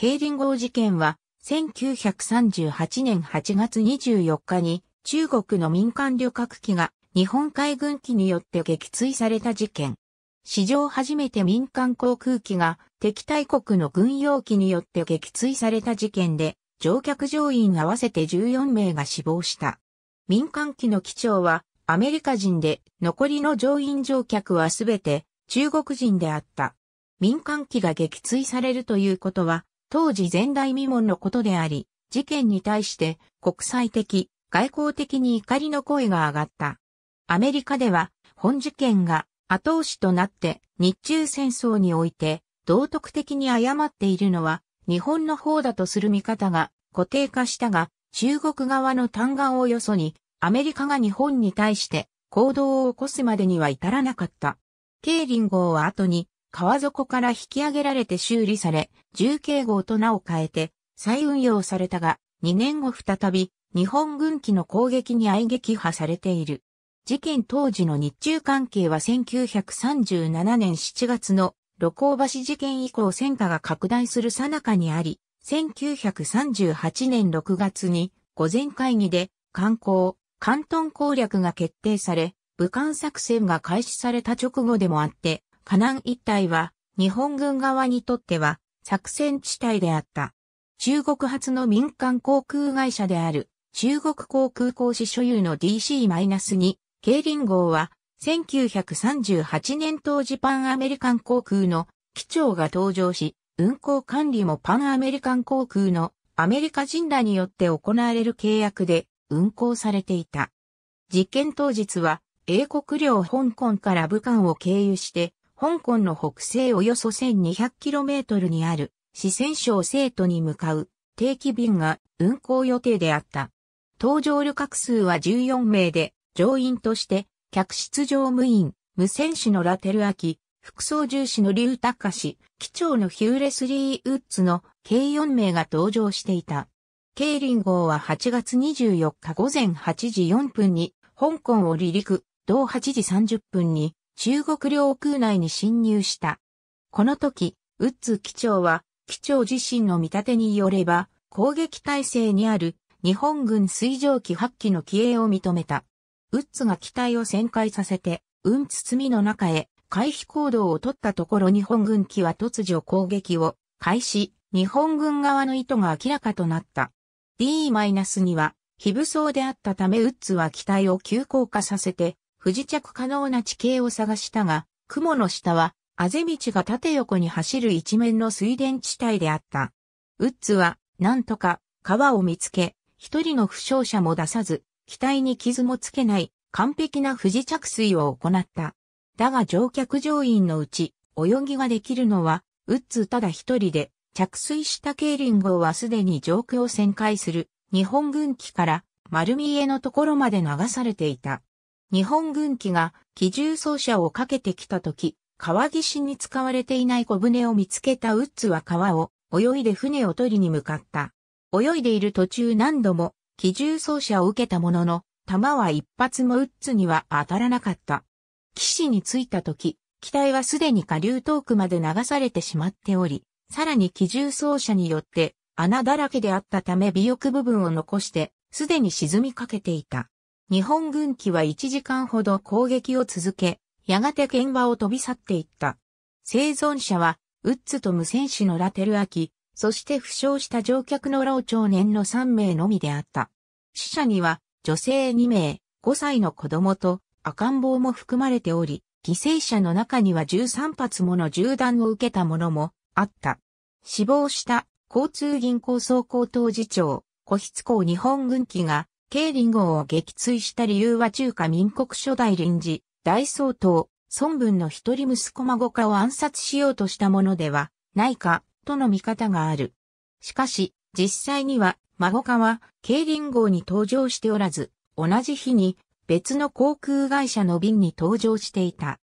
競輪号事件は、1938年8月24日に中国の民間旅客機が日本海軍機によって撃墜された事件。史上初めて民間航空機が敵対国の軍用機によって撃墜された事件で乗客乗員合わせて14名が死亡した。民間機の機長はアメリカ人で残りの乗員乗客はすべて中国人であった。民間機が撃墜されるということは当時前代未聞のことであり、事件に対して国際的、外交的に怒りの声が上がった。アメリカでは本事件が後押しとなって日中戦争において道徳的に誤っているのは日本の方だとする見方が固定化したが中国側の嘆願をよそにアメリカが日本に対して行動を起こすまでには至らなかった。ケーリン号は後に川底から引き上げられて修理され、重慶号と名を変えて再運用されたが、2年後再び日本軍機の攻撃に相撃破されている。事件当時の日中関係は1937年7月の露光橋事件以降戦火が拡大する最中にあり、1938年6月に午前会議で観光、関東攻略が決定され、武漢作戦が開始された直後でもあって、河南一帯は日本軍側にとっては作戦地帯であった。中国発の民間航空会社である中国航空公司所有の DC-2 競輪号は1938年当時パンアメリカン航空の機長が登場し、運航管理もパンアメリカン航空のアメリカ人らによって行われる契約で運航されていた。実験当日は英国領香港から武漢を経由して香港の北西およそ 1200km にある四川省成都に向かう定期便が運行予定であった。搭乗旅客数は14名で、乗員として客室乗務員、無線士のラテルアキ、副操縦士のリュタカ氏、機長のヒューレスリー・ウッズの計4名が搭乗していた。ケイリン号は8月24日午前8時4分に香港を離陸、同8時30分に中国領空内に侵入した。この時、ウッズ機長は、機長自身の見立てによれば、攻撃態勢にある日本軍水蒸気8機の機影を認めた。ウッズが機体を旋回させて、うん包みの中へ回避行動を取ったところ日本軍機は突如攻撃を開始、日本軍側の意図が明らかとなった。D-2 は非武装であったためウッズは機体を急降下させて不時着可能な地形を探したが、雲の下は、あぜ道が縦横に走る一面の水田地帯であった。ウッズは、なんとか、川を見つけ、一人の負傷者も出さず、機体に傷もつけない、完璧な不時着水を行った。だが乗客乗員のうち、泳ぎができるのは、ウッズただ一人で、着水したケーリングはすでに上空を旋回する、日本軍機から、丸見えのところまで流されていた。日本軍機が機銃奏者をかけてきた時、川岸に使われていない小舟を見つけたウッズは川を泳いで船を取りに向かった。泳いでいる途中何度も機銃奏者を受けたものの、弾は一発もウッズには当たらなかった。岸に着いた時、機体はすでに下流遠くまで流されてしまっており、さらに機銃奏者によって穴だらけであったため尾翼部分を残して、すでに沈みかけていた。日本軍機は1時間ほど攻撃を続け、やがて現場を飛び去っていった。生存者は、ウッズと無戦士のラテルアキ、そして負傷した乗客の老長年の3名のみであった。死者には、女性2名、5歳の子供と赤ん坊も含まれており、犠牲者の中には13発もの銃弾を受けたももあった。死亡した交通銀行総工当次長、古筆港日本軍機が慶林号を撃墜した理由は中華民国初代臨時、大総統、孫文の一人息子孫家を暗殺しようとしたものではないか、との見方がある。しかし、実際には、孫家は、慶林号に搭乗しておらず、同じ日に、別の航空会社の便に搭乗していた。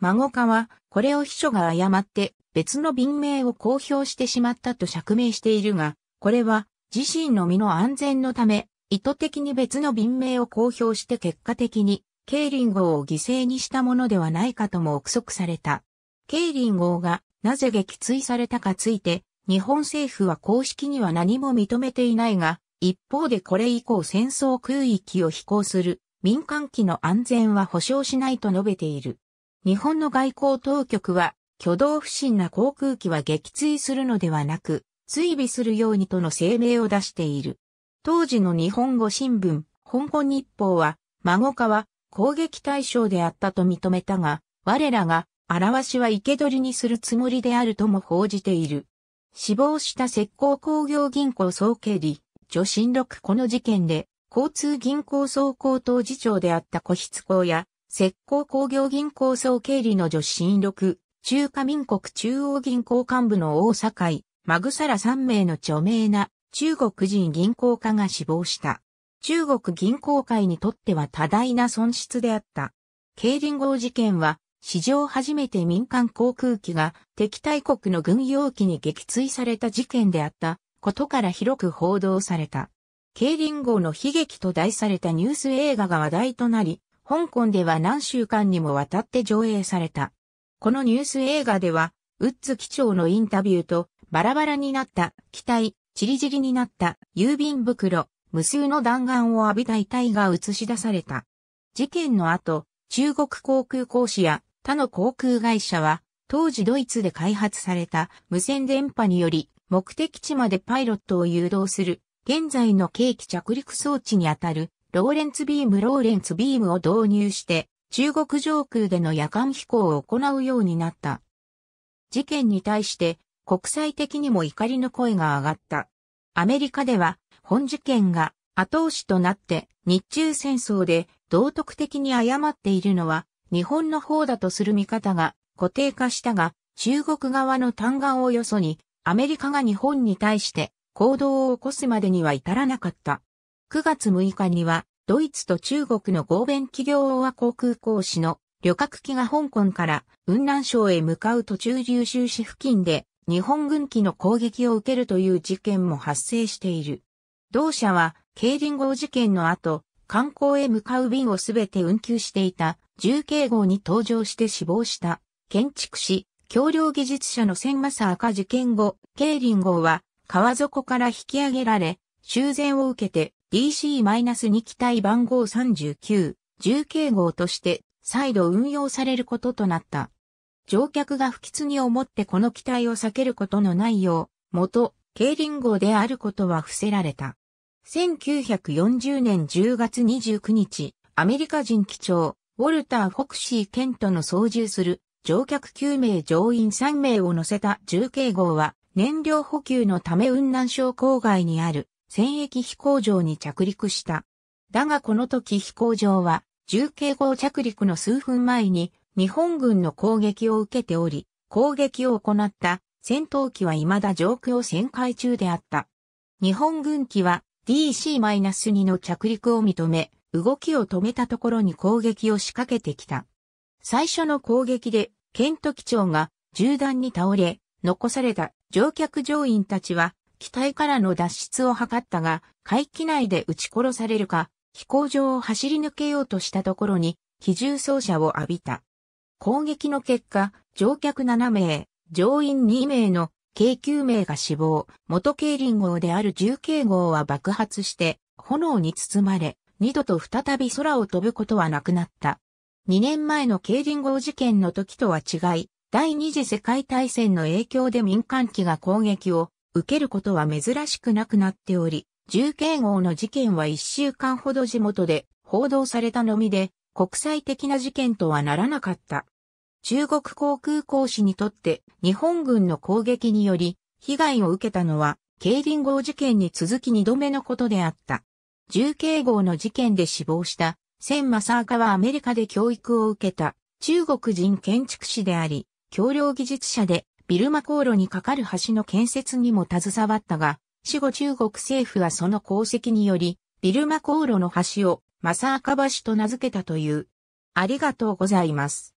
孫家は、これを秘書が誤って、別の便名を公表してしまったと釈明しているが、これは、自身の身の安全のため、意図的に別の便名を公表して結果的に、ケイリン号を犠牲にしたものではないかとも憶測された。ケイリン号がなぜ撃墜されたかついて、日本政府は公式には何も認めていないが、一方でこれ以降戦争空域を飛行する民間機の安全は保障しないと述べている。日本の外交当局は、挙動不審な航空機は撃墜するのではなく、追尾するようにとの声明を出している。当時の日本語新聞、香港日報は、孫川、攻撃対象であったと認めたが、我らが、表しは生け捕りにするつもりであるとも報じている。死亡した石膏工業銀行総経理、女新六この事件で、交通銀行総高等次長であった小筆工や、石膏工業銀行総経理の女新六、中華民国中央銀行幹部の大阪井、マグサラ3名の著名な中国人銀行家が死亡した。中国銀行界にとっては多大な損失であった。競輪号事件は、史上初めて民間航空機が敵対国の軍用機に撃墜された事件であったことから広く報道された。競輪号の悲劇と題されたニュース映画が話題となり、香港では何週間にもわたって上映された。このニュース映画では、ウッズ機長のインタビューとバラバラになった機体、チリジリになった郵便袋、無数の弾丸を浴びた遺体が映し出された。事件の後、中国航空公司や他の航空会社は、当時ドイツで開発された無線電波により、目的地までパイロットを誘導する、現在の計器着陸装置にあたる、ローレンツビームローレンツビームを導入して、中国上空での夜間飛行を行うようになった。事件に対して国際的にも怒りの声が上がった。アメリカでは、本事件が後押しとなって日中戦争で道徳的に誤っているのは日本の方だとする見方が固定化したが、中国側の嘆願をよそに、アメリカが日本に対して行動を起こすまでには至らなかった。9月6日には、ドイツと中国の合弁企業和航空講師の旅客機が香港から雲南省へ向かう途中流州市付近で日本軍機の攻撃を受けるという事件も発生している。同社は、リン号事件の後、観光へ向かう便をすべて運休していた、重慶号に搭乗して死亡した、建築士、橋梁技術者の千正赤事件後、リン号は、川底から引き上げられ、修繕を受けて DC-2 機体番号39、重慶号として再度運用されることとなった。乗客が不吉に思ってこの機体を避けることのないよう、元、競輪号であることは伏せられた。1940年10月29日、アメリカ人機長、ウォルター・フォクシー・ケントの操縦する乗客9名乗員3名を乗せた重慶号は燃料補給のため雲南省郊外にある戦役飛行場に着陸した。だがこの時飛行場は重慶号着陸の数分前に日本軍の攻撃を受けており、攻撃を行った戦闘機は未だ上空を旋回中であった。日本軍機は DC-2 の着陸を認め、動きを止めたところに攻撃を仕掛けてきた。最初の攻撃で、ケント機長が銃弾に倒れ、残された乗客乗員たちは、機体からの脱出を図ったが、海機内で撃ち殺されるか、飛行場を走り抜けようとしたところに、機銃掃射を浴びた。攻撃の結果、乗客7名、乗員2名の計9名が死亡、元警輪号である重慶号は爆発して、炎に包まれ、二度と再び空を飛ぶことはなくなった。2年前の軽輪号事件の時とは違い、第二次世界大戦の影響で民間機が攻撃を受けることは珍しくなくなっており、重慶号の事件は1週間ほど地元で報道されたのみで、国際的な事件とはならなかった。中国航空公師にとって日本軍の攻撃により被害を受けたのは、慶林号事件に続き二度目のことであった。重慶号の事件で死亡した、千正カはアメリカで教育を受けた中国人建築士であり、橋梁技術者でビルマ航路に架かる橋の建設にも携わったが、死後中国政府はその功績により、ビルマ航路の橋を正赤橋と名付けたという。ありがとうございます。